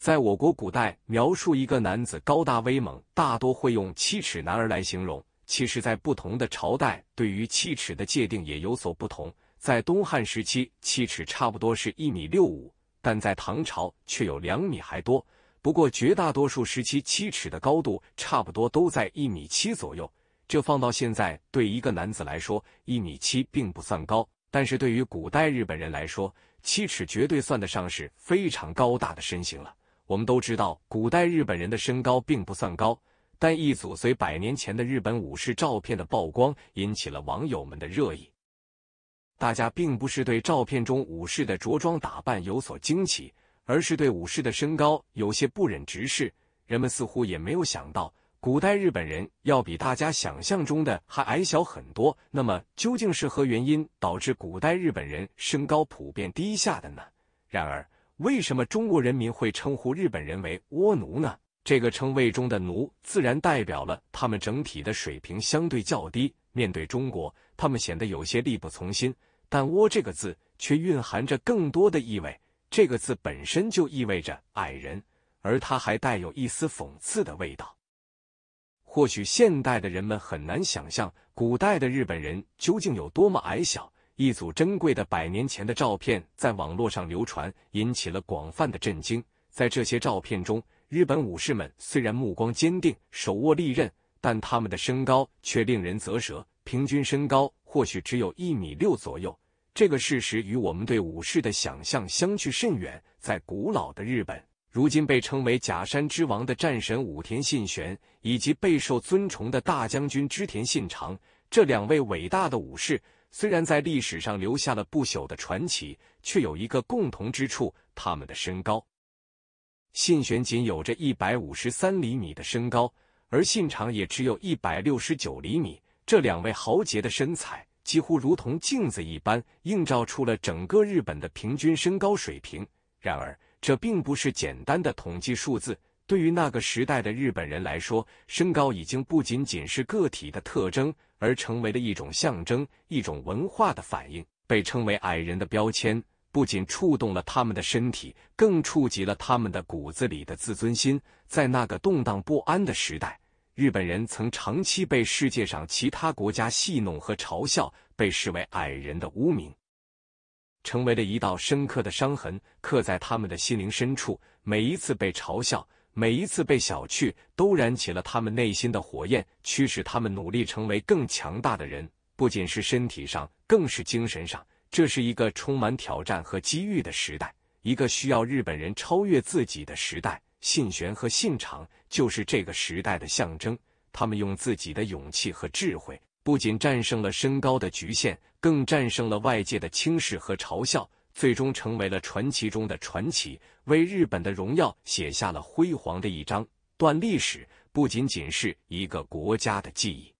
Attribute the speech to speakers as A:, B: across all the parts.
A: 在我国古代，描述一个男子高大威猛，大多会用“七尺男”儿来形容。其实，在不同的朝代，对于七尺的界定也有所不同。在东汉时期，七尺差不多是一米六五，但在唐朝却有两米还多。不过，绝大多数时期，七尺的高度差不多都在一米七左右。这放到现在，对一个男子来说，一米七并不算高；但是对于古代日本人来说，七尺绝对算得上是非常高大的身形了。我们都知道，古代日本人的身高并不算高，但一组随百年前的日本武士照片的曝光，引起了网友们的热议。大家并不是对照片中武士的着装打扮有所惊奇，而是对武士的身高有些不忍直视。人们似乎也没有想到，古代日本人要比大家想象中的还矮小很多。那么，究竟是何原因导致古代日本人身高普遍低下的呢？然而，为什么中国人民会称呼日本人为倭奴呢？这个称谓中的“奴”自然代表了他们整体的水平相对较低，面对中国，他们显得有些力不从心。但“倭”这个字却蕴含着更多的意味，这个字本身就意味着矮人，而它还带有一丝讽刺的味道。或许现代的人们很难想象，古代的日本人究竟有多么矮小。一组珍贵的百年前的照片在网络上流传，引起了广泛的震惊。在这些照片中，日本武士们虽然目光坚定，手握利刃，但他们的身高却令人啧舌，平均身高或许只有一米六左右。这个事实与我们对武士的想象相去甚远。在古老的日本，如今被称为“假山之王”的战神武田信玄，以及备受尊崇的大将军织田信长，这两位伟大的武士。虽然在历史上留下了不朽的传奇，却有一个共同之处：他们的身高。信玄仅有着一百五十三厘米的身高，而信长也只有一百六十九厘米。这两位豪杰的身材几乎如同镜子一般，映照出了整个日本的平均身高水平。然而，这并不是简单的统计数字。对于那个时代的日本人来说，身高已经不仅仅是个体的特征，而成为了一种象征，一种文化的反应。被称为“矮人”的标签，不仅触动了他们的身体，更触及了他们的骨子里的自尊心。在那个动荡不安的时代，日本人曾长期被世界上其他国家戏弄和嘲笑，被视为“矮人”的污名，成为了一道深刻的伤痕，刻在他们的心灵深处。每一次被嘲笑，每一次被小觑，都燃起了他们内心的火焰，驱使他们努力成为更强大的人。不仅是身体上，更是精神上。这是一个充满挑战和机遇的时代，一个需要日本人超越自己的时代。信玄和信长就是这个时代的象征。他们用自己的勇气和智慧，不仅战胜了身高的局限，更战胜了外界的轻视和嘲笑。最终成为了传奇中的传奇，为日本的荣耀写下了辉煌的一章段历史。不仅仅是一个国家的记忆，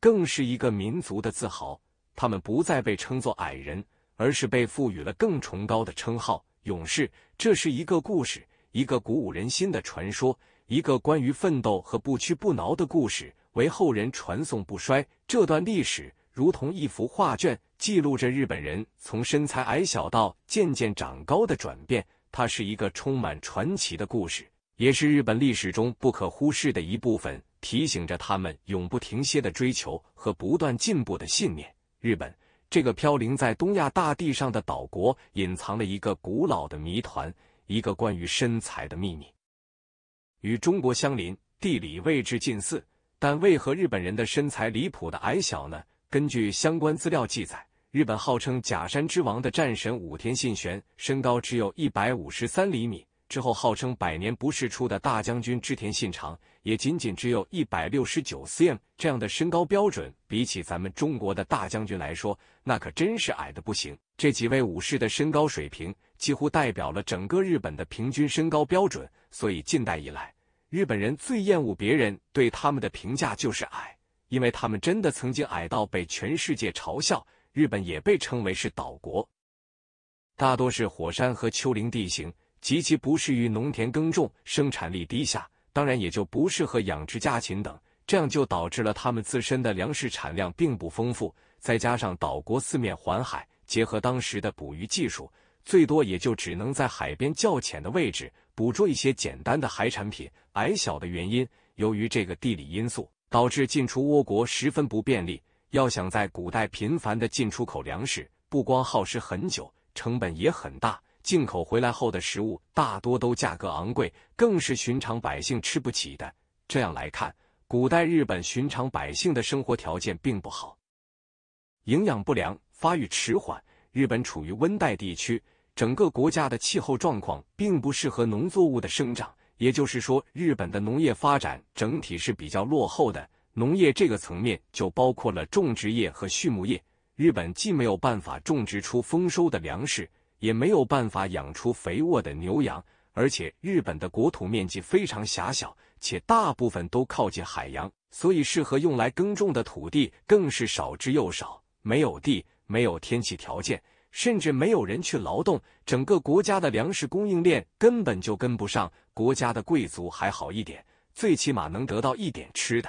A: 更是一个民族的自豪。他们不再被称作矮人，而是被赋予了更崇高的称号——勇士。这是一个故事，一个鼓舞人心的传说，一个关于奋斗和不屈不挠的故事，为后人传颂不衰。这段历史如同一幅画卷。记录着日本人从身材矮小到渐渐长高的转变，它是一个充满传奇的故事，也是日本历史中不可忽视的一部分，提醒着他们永不停歇的追求和不断进步的信念。日本这个飘零在东亚大地上的岛国，隐藏了一个古老的谜团，一个关于身材的秘密。与中国相邻，地理位置近似，但为何日本人的身材离谱的矮小呢？根据相关资料记载。日本号称假山之王的战神武田信玄，身高只有一百五十三厘米；之后号称百年不世出的大将军织田信长，也仅仅只有一百六十九 cm。这样的身高标准，比起咱们中国的大将军来说，那可真是矮的不行。这几位武士的身高水平，几乎代表了整个日本的平均身高标准。所以近代以来，日本人最厌恶别人对他们的评价就是矮，因为他们真的曾经矮到被全世界嘲笑。日本也被称为是岛国，大多是火山和丘陵地形，极其不适于农田耕种，生产力低下，当然也就不适合养殖家禽等，这样就导致了他们自身的粮食产量并不丰富。再加上岛国四面环海，结合当时的捕鱼技术，最多也就只能在海边较浅的位置捕捉一些简单的海产品。矮小的原因，由于这个地理因素，导致进出倭国十分不便利。要想在古代频繁的进出口粮食，不光耗时很久，成本也很大。进口回来后的食物大多都价格昂贵，更是寻常百姓吃不起的。这样来看，古代日本寻常百姓的生活条件并不好，营养不良，发育迟缓。日本处于温带地区，整个国家的气候状况并不适合农作物的生长，也就是说，日本的农业发展整体是比较落后的。农业这个层面就包括了种植业和畜牧业。日本既没有办法种植出丰收的粮食，也没有办法养出肥沃的牛羊。而且日本的国土面积非常狭小，且大部分都靠近海洋，所以适合用来耕种的土地更是少之又少。没有地，没有天气条件，甚至没有人去劳动，整个国家的粮食供应链根本就跟不上。国家的贵族还好一点，最起码能得到一点吃的。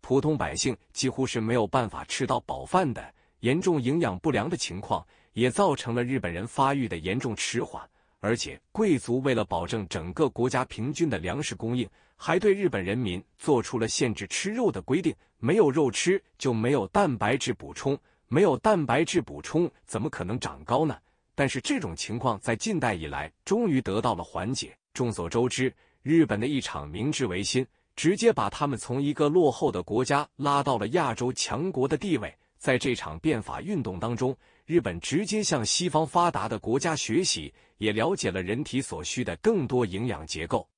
A: 普通百姓几乎是没有办法吃到饱饭的，严重营养不良的情况也造成了日本人发育的严重迟缓。而且，贵族为了保证整个国家平均的粮食供应，还对日本人民做出了限制吃肉的规定。没有肉吃，就没有蛋白质补充，没有蛋白质补充，怎么可能长高呢？但是，这种情况在近代以来终于得到了缓解。众所周知，日本的一场明治维新。直接把他们从一个落后的国家拉到了亚洲强国的地位。在这场变法运动当中，日本直接向西方发达的国家学习，也了解了人体所需的更多营养结构。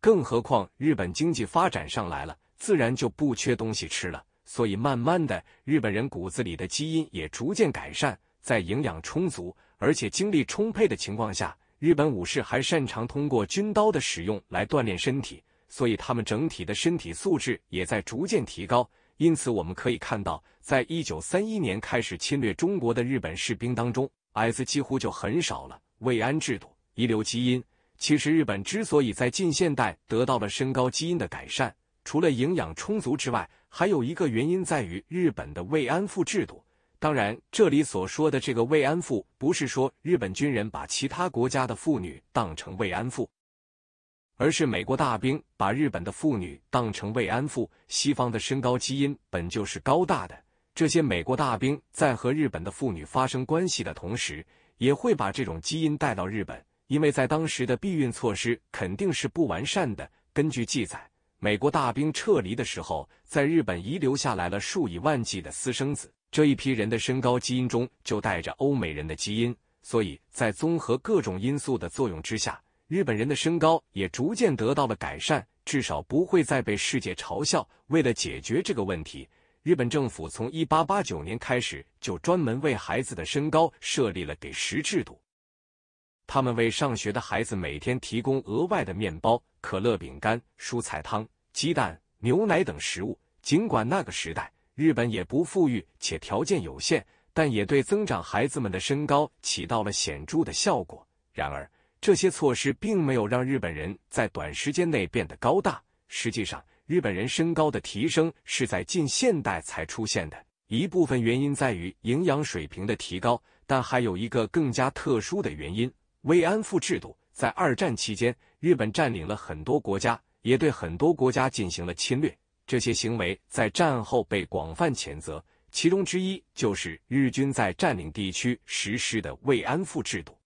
A: 更何况日本经济发展上来了，自然就不缺东西吃了。所以，慢慢的，日本人骨子里的基因也逐渐改善。在营养充足而且精力充沛的情况下，日本武士还擅长通过军刀的使用来锻炼身体。所以他们整体的身体素质也在逐渐提高，因此我们可以看到，在一九三一年开始侵略中国的日本士兵当中，矮子几乎就很少了。慰安制度、遗留基因，其实日本之所以在近现代得到了身高基因的改善，除了营养充足之外，还有一个原因在于日本的慰安妇制度。当然，这里所说的这个慰安妇，不是说日本军人把其他国家的妇女当成慰安妇。而是美国大兵把日本的妇女当成慰安妇。西方的身高基因本就是高大的，这些美国大兵在和日本的妇女发生关系的同时，也会把这种基因带到日本。因为在当时的避孕措施肯定是不完善的。根据记载，美国大兵撤离的时候，在日本遗留下来了数以万计的私生子。这一批人的身高基因中就带着欧美人的基因，所以在综合各种因素的作用之下。日本人的身高也逐渐得到了改善，至少不会再被世界嘲笑。为了解决这个问题，日本政府从1889年开始就专门为孩子的身高设立了给食制度。他们为上学的孩子每天提供额外的面包、可乐饼干、蔬菜汤、鸡蛋、牛奶等食物。尽管那个时代日本也不富裕且条件有限，但也对增长孩子们的身高起到了显著的效果。然而，这些措施并没有让日本人在短时间内变得高大。实际上，日本人身高的提升是在近现代才出现的。一部分原因在于营养水平的提高，但还有一个更加特殊的原因——慰安妇制度。在二战期间，日本占领了很多国家，也对很多国家进行了侵略。这些行为在战后被广泛谴责，其中之一就是日军在占领地区实施的慰安妇制度。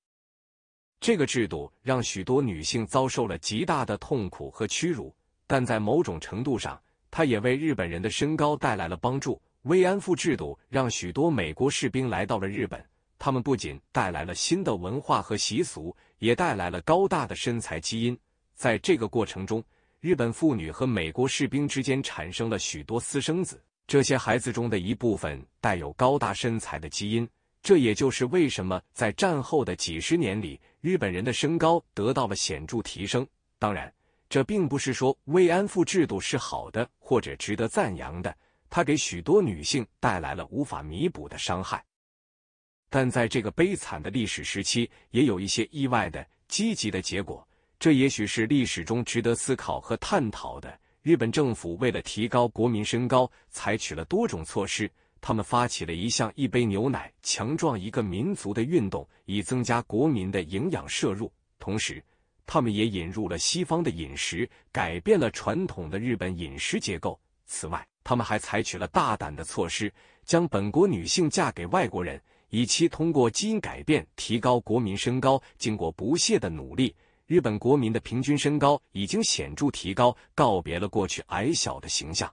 A: 这个制度让许多女性遭受了极大的痛苦和屈辱，但在某种程度上，它也为日本人的身高带来了帮助。慰安妇制度让许多美国士兵来到了日本，他们不仅带来了新的文化和习俗，也带来了高大的身材基因。在这个过程中，日本妇女和美国士兵之间产生了许多私生子，这些孩子中的一部分带有高大身材的基因。这也就是为什么在战后的几十年里。日本人的身高得到了显著提升。当然，这并不是说慰安妇制度是好的或者值得赞扬的，它给许多女性带来了无法弥补的伤害。但在这个悲惨的历史时期，也有一些意外的积极的结果，这也许是历史中值得思考和探讨的。日本政府为了提高国民身高，采取了多种措施。他们发起了一项“一杯牛奶强壮一个民族”的运动，以增加国民的营养摄入。同时，他们也引入了西方的饮食，改变了传统的日本饮食结构。此外，他们还采取了大胆的措施，将本国女性嫁给外国人，以期通过基因改变提高国民身高。经过不懈的努力，日本国民的平均身高已经显著提高，告别了过去矮小的形象。